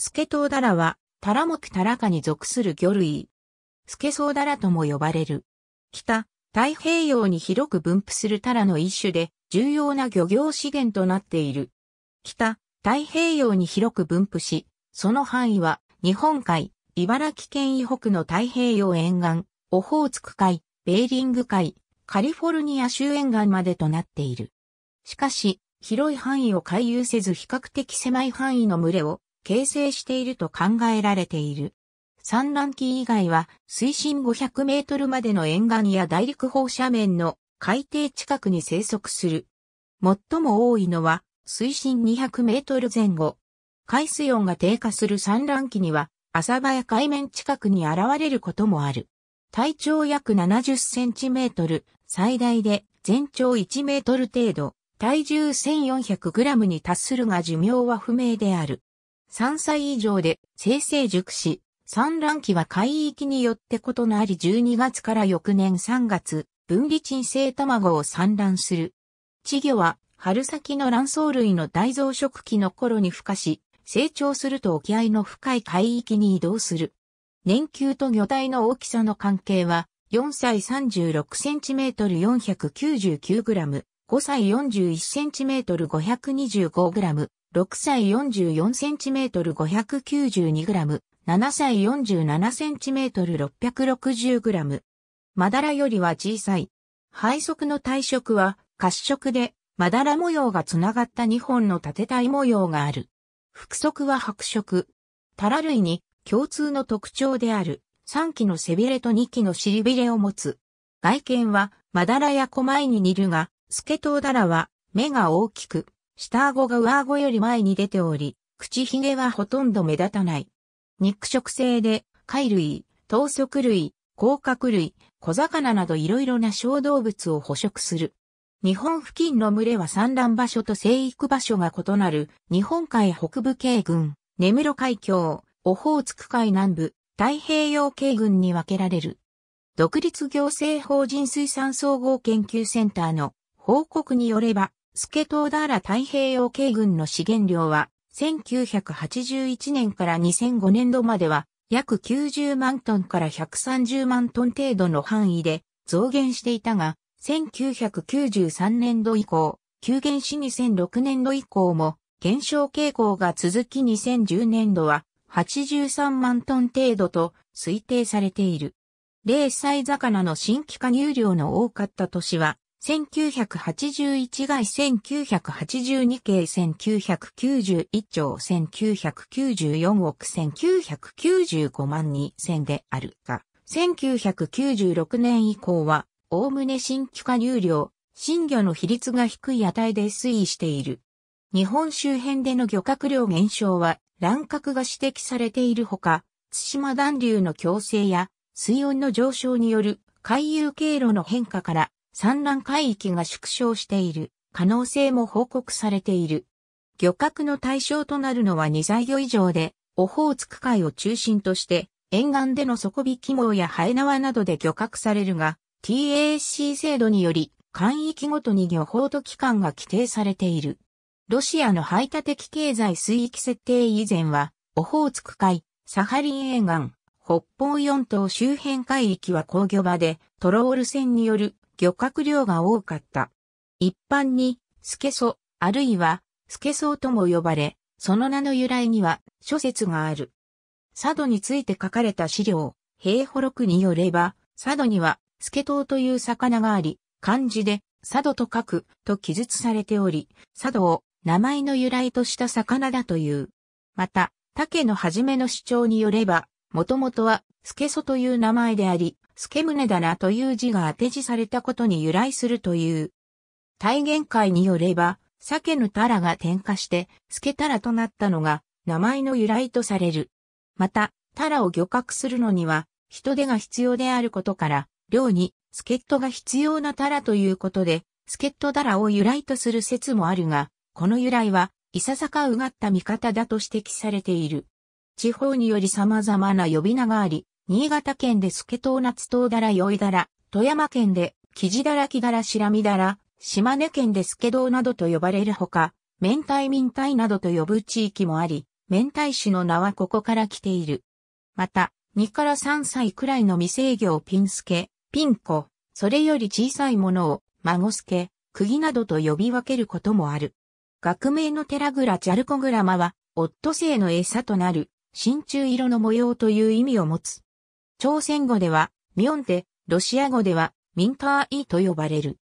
スケトウダラは、タラ目タラ科に属する魚類。スケソウダラとも呼ばれる。北、太平洋に広く分布するタラの一種で、重要な漁業資源となっている。北、太平洋に広く分布し、その範囲は、日本海、茨城県以北の太平洋沿岸、オホーツク海、ベーリング海、カリフォルニア州沿岸までとなっている。しかし、広い範囲を回遊せず比較的狭い範囲の群れを形成していると考えられている。産卵期以外は水深500メートルまでの沿岸や大陸放射面の海底近くに生息する。最も多いのは水深200メートル前後。海水温が低下する産卵期には浅場や海面近くに現れることもある。体長約70センチメートル、最大で全長1メートル程度、体重1400グラムに達するが寿命は不明である。3歳以上で生成熟し、産卵期は海域によって異なり12月から翌年3月、分離鎮性卵を産卵する。稚魚は春先の卵巣類の大増殖期の頃に孵化し、成長すると沖合の深い海域に移動する。年球と魚体の大きさの関係は、4歳 36cm499g、5歳 41cm525g、6歳 44cm592g、7歳 47cm660g。マダラよりは小さい。配色の体色は褐色で、マダラ模様がつながった2本の縦体模様がある。腹側は白色。タラ類に共通の特徴である3期の背びれと2期の尻びれを持つ。外見はマダラやコマイに似るが、スケトウダラは目が大きく、下顎が上顎より前に出ており、口ひげはほとんど目立たない。肉食性で、貝類、糖足類、甲殻類、小魚などいろいろな小動物を捕食する。日本付近の群れは産卵場所と生育場所が異なる日本海北部系群、根室海峡、オホーツク海南部、太平洋系群に分けられる。独立行政法人水産総合研究センターの報告によれば、スケトウダーラ太平洋系群の資源量は、1981年から2005年度までは、約90万トンから130万トン程度の範囲で増減していたが、1993年度以降、急減し2006年度以降も減少傾向が続き2010年度は83万トン程度と推定されている。零細魚の新規加入量の多かった年は1981外1982系1991兆1994億1995万2000であるが、1996年以降は、おおむね新規加入量、新魚の比率が低い値で推移している。日本周辺での漁獲量減少は、乱獲が指摘されているほか、津島暖流の強制や、水温の上昇による海遊経路の変化から産卵海域が縮小している可能性も報告されている。漁獲の対象となるのは2歳魚以上で、オホーツク海を中心として、沿岸での底引き網やハエ縄などで漁獲されるが、TAC 制度により、海域ごとに漁法と期間が規定されている。ロシアの排他的経済水域設定以前は、オホーツク海、サハリン沿岸、北方四島周辺海域は工業場で、トロール船による漁獲量が多かった。一般に、スケソ、あるいは、スケソウとも呼ばれ、その名の由来には諸説がある。佐渡について書かれた資料、平保録によれば、佐渡には、スケトウという魚があり、漢字で、佐渡と書く、と記述されており、佐渡を名前の由来とした魚だという。また、竹の初めの主張によれば、もともとは、スケソという名前であり、助宗ラという字が当て字されたことに由来するという。体言会によれば、ケのタラが点火して、助タラとなったのが、名前の由来とされる。また、タラを漁獲するのには、人手が必要であることから、漁に、助っ人が必要なタラということで、助っ人ダラを由来とする説もあるが、この由来は、いささかうがった見方だと指摘されている。地方により様々な呼び名があり、新潟県でスケトウナツトウダラヨイダラ、富山県でキジダラキダラシラミダラ、島根県でスケドウなどと呼ばれるほか、明太明太などと呼ぶ地域もあり、明太種の名はここから来ている。また、2から3歳くらいの未成魚ピンスケ、ピンコ、それより小さいものを、孫スケ、釘などと呼び分けることもある。学名のテラグラチャルコグラマは、オットセイの餌となる、真鍮色の模様という意味を持つ。朝鮮語では、ミョンテ、ロシア語では、ミンターイと呼ばれる。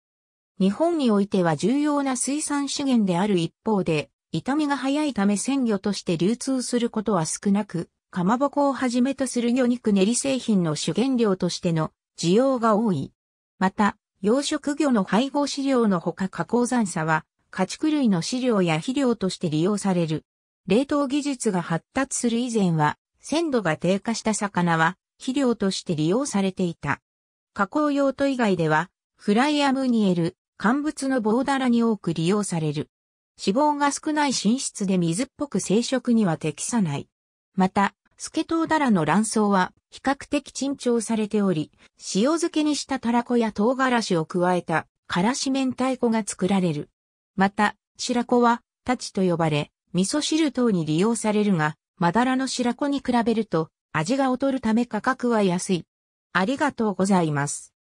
日本においては重要な水産資源である一方で、痛みが早いため鮮魚として流通することは少なく、かまぼこをはじめとする魚肉練り製品の主原料としての需要が多い。また、養殖魚の配合飼料のほか加工残差は、家畜類の飼料や肥料として利用される。冷凍技術が発達する以前は、鮮度が低下した魚は、肥料として利用されていた。加工用途以外では、フライアムニエル、乾物の棒だらに多く利用される。脂肪が少ない寝室で水っぽく生殖には適さない。また、スケトウダラの卵巣は比較的珍重されており、塩漬けにしたたらこや唐辛子を加えた、辛子明太子が作られる。また、白子は、タチと呼ばれ、味噌汁等に利用されるが、マダラの白子に比べると、味が劣るため価格は安い。ありがとうございます。